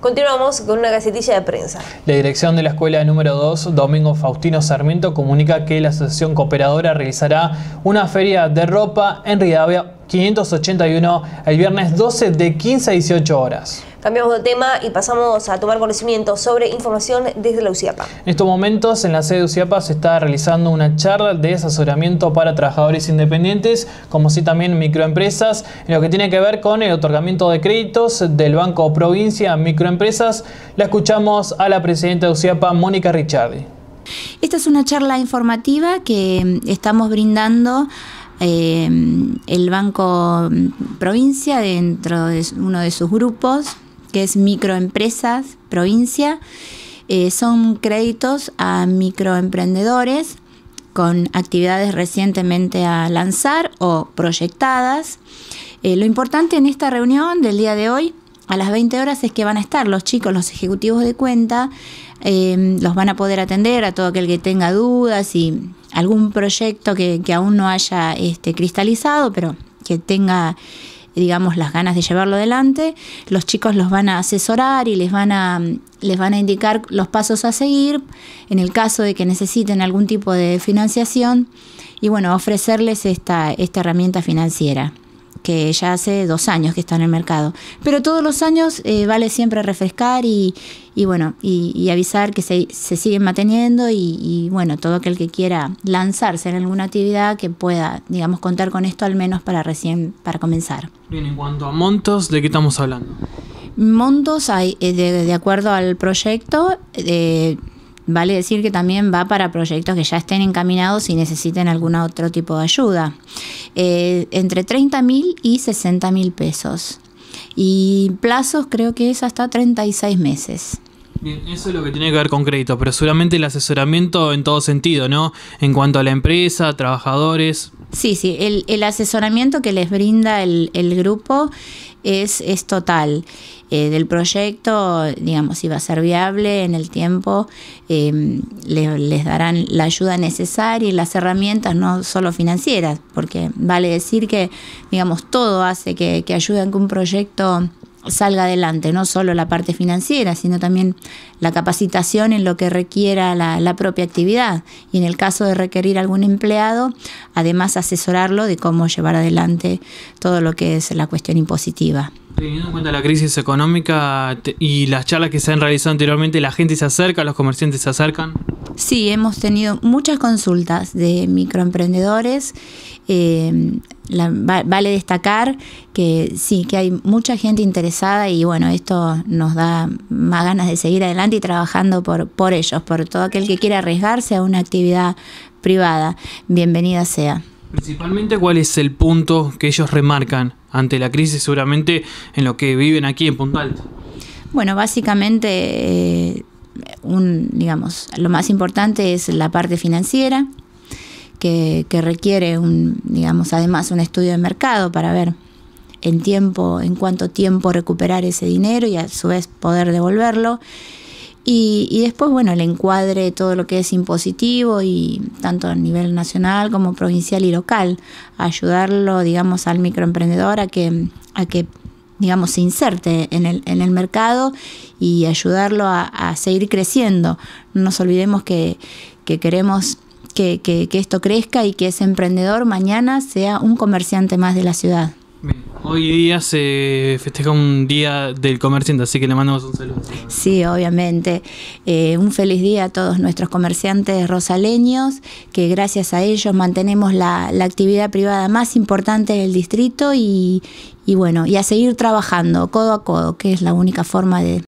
Continuamos con una casetilla de prensa. La dirección de la escuela número 2, Domingo Faustino Sarmiento, comunica que la Asociación Cooperadora realizará una feria de ropa en Rivadavia 581 el viernes 12 de 15 a 18 horas. Cambiamos de tema y pasamos a tomar conocimiento sobre información desde la UCIAPA. En estos momentos en la sede de UCIAPA se está realizando una charla de asesoramiento para trabajadores independientes, como si también microempresas, en lo que tiene que ver con el otorgamiento de créditos del Banco Provincia a Microempresas. La escuchamos a la presidenta de UCIAPA, Mónica Richardi Esta es una charla informativa que em, estamos brindando Em, el Banco em, Provincia dentro de uno de sus grupos, que es Microempresas Provincia. Eh, son créditos a microemprendedores con actividades recientemente a lanzar o proyectadas. Eh, lo importante en esta reunión del día de hoy, a las 20 horas, es que van a estar los chicos, los ejecutivos de cuenta, em, los van a poder atender a todo aquel que tenga dudas y algún proyecto que, aún no haya este, cristalizado, pero que tenga digamos, las ganas de llevarlo adelante, los chicos los van a asesorar y les van a, les van a indicar los pasos a seguir en el caso de que necesiten algún tipo de financiación y, bueno, ofrecerles esta, esta herramienta financiera ya hace dos años que está en el mercado. Pero todos los años eh, vale siempre refrescar y, bueno, y, avisar que se, siguen manteniendo y, bueno, todo aquel que quiera lanzarse en alguna actividad que pueda, digamos, contar con esto al menos para recién, para comenzar. Bien, en cuanto a montos, ¿de qué estamos hablando? Montos hay, eh, de, acuerdo al proyecto, eh, Vale decir que también va para proyectos que ya estén encaminados y necesiten algún otro tipo de ayuda. Eh, entre 30 mil y 60 mil pesos. Y plazos creo que es hasta 36 meses. Bien, eso es lo que tiene que ver con crédito, pero seguramente el asesoramiento en todo sentido, ¿no? En cuanto a la empresa, trabajadores. Sí, sí, el, el asesoramiento que les brinda el, el grupo es, es total. Eh, del proyecto, digamos, si va a ser viable en el tiempo, em, les darán la ayuda necesaria y las herramientas, no solo financieras, porque vale decir que, digamos, todo hace que, que ayuden que un proyecto salga adelante, no solo la parte financiera, sino también la capacitación en lo que requiera la, propia actividad. Y en el caso de requerir algún empleado, además asesorarlo de cómo llevar adelante todo lo que es la cuestión impositiva. Teniendo en cuenta la crisis económica y las charlas que se han realizado anteriormente, ¿la gente se acerca, los comerciantes se acercan? Sí, hemos tenido muchas consultas de microemprendedores. Eh, vale destacar que sí, que hay mucha gente interesada y bueno, esto nos da más ganas de seguir adelante y trabajando por, ellos, por todo aquel que quiera arriesgarse a una actividad privada. Bienvenida sea. Principalmente, ¿cuál es el punto que ellos remarcan ante la crisis seguramente en lo que viven aquí en Punta Alta? Bueno, básicamente eh, un, digamos, lo más importante es la parte financiera, que, requiere un, digamos, además un estudio de mercado para ver en tiempo, en cuánto tiempo recuperar ese dinero y a su vez poder devolverlo. Y, y después, bueno, el encuadre todo lo que es impositivo y tanto a nivel nacional como provincial y local, ayudarlo, digamos, al microemprendedor a que, a que digamos, se inserte en el, en el mercado y ayudarlo a, seguir creciendo. No nos olvidemos que, queremos que, esto crezca y que ese emprendedor mañana sea un comerciante más de la ciudad. Hoy día se festeja un día del comerciante, así que le mandamos un saludo. Sí, obviamente. Eh, un feliz día a todos nuestros comerciantes rosaleños, que gracias a ellos mantenemos la, la actividad privada más importante del distrito y, y bueno, y a seguir trabajando codo a codo, que es la única forma de,